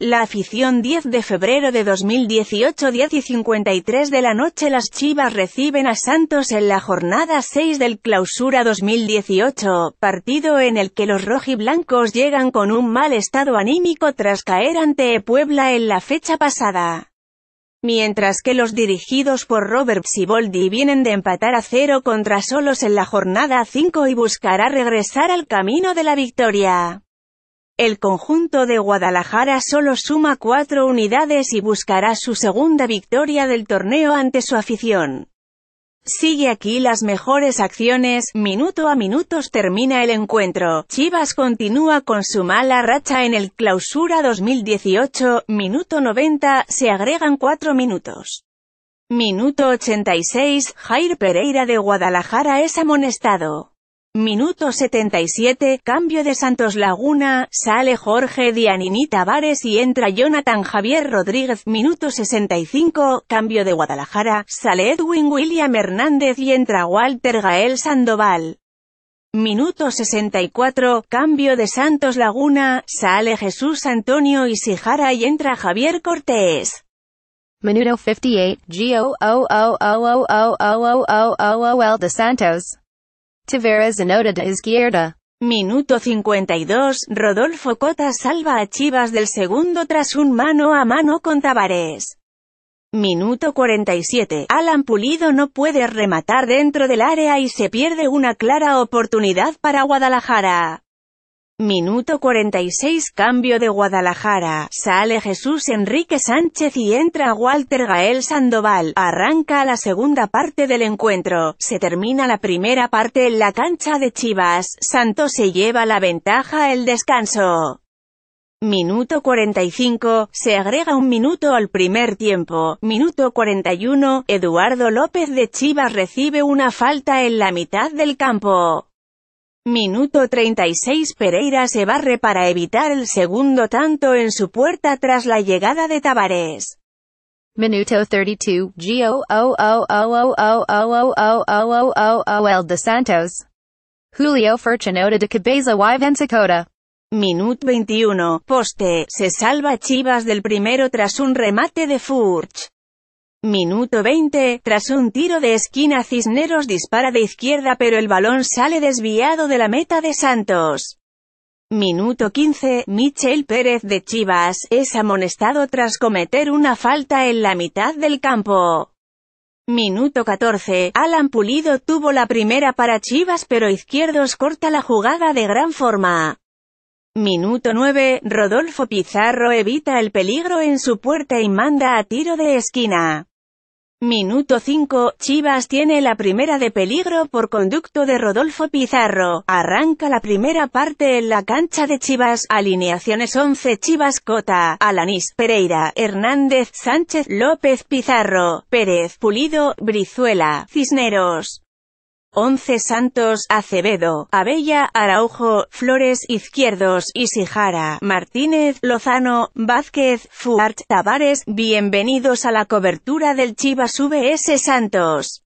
La afición 10 de febrero de 2018 10 y 53 de la noche Las Chivas reciben a Santos en la jornada 6 del Clausura 2018, partido en el que los rojiblancos llegan con un mal estado anímico tras caer ante Puebla en la fecha pasada. Mientras que los dirigidos por Robert Siboldi vienen de empatar a cero contra Solos en la jornada 5 y buscará regresar al camino de la victoria. El conjunto de Guadalajara solo suma cuatro unidades y buscará su segunda victoria del torneo ante su afición. Sigue aquí las mejores acciones, minuto a minutos termina el encuentro. Chivas continúa con su mala racha en el clausura 2018, minuto 90, se agregan cuatro minutos. Minuto 86, Jair Pereira de Guadalajara es amonestado. Minuto 77, cambio de Santos Laguna, sale Jorge Dianini Tavares y entra Jonathan Javier Rodríguez. Minuto 65, cambio de Guadalajara, sale Edwin William Hernández y entra Walter Gael Sandoval. Minuto 64, cambio de Santos Laguna, sale Jesús Antonio Isijara y entra Javier Cortés. Minuto 58, Gio, o, o, o, Tavares de izquierda. Minuto 52, Rodolfo Cota salva a Chivas del segundo tras un mano a mano con Tavares. Minuto 47, Alan Pulido no puede rematar dentro del área y se pierde una clara oportunidad para Guadalajara. Minuto 46 Cambio de Guadalajara, sale Jesús Enrique Sánchez y entra Walter Gael Sandoval, arranca la segunda parte del encuentro, se termina la primera parte en la cancha de Chivas, Santos se lleva la ventaja el descanso. Minuto 45, se agrega un minuto al primer tiempo. Minuto 41, Eduardo López de Chivas recibe una falta en la mitad del campo. Minuto 36 Pereira se barre para evitar el segundo tanto en su puerta tras la llegada de Tavares. Minuto 32 Gio El de Santos. Julio Furchanota de Cabeza y Vencicota. Minuto 21. Poste. Se salva Chivas del primero tras un remate de Furch. Minuto 20, tras un tiro de esquina Cisneros dispara de izquierda pero el balón sale desviado de la meta de Santos. Minuto 15, Michel Pérez de Chivas, es amonestado tras cometer una falta en la mitad del campo. Minuto 14, Alan Pulido tuvo la primera para Chivas pero Izquierdos corta la jugada de gran forma. Minuto 9, Rodolfo Pizarro evita el peligro en su puerta y manda a tiro de esquina. Minuto 5, Chivas tiene la primera de peligro por conducto de Rodolfo Pizarro. Arranca la primera parte en la cancha de Chivas. Alineaciones 11, Chivas Cota, Alanis, Pereira, Hernández, Sánchez, López, Pizarro, Pérez, Pulido, Brizuela, Cisneros. 11 Santos, Acevedo, Abella, Araujo, Flores, Izquierdos, Isijara, Martínez, Lozano, Vázquez, Fuart, Tavares, bienvenidos a la cobertura del Chivas VS Santos.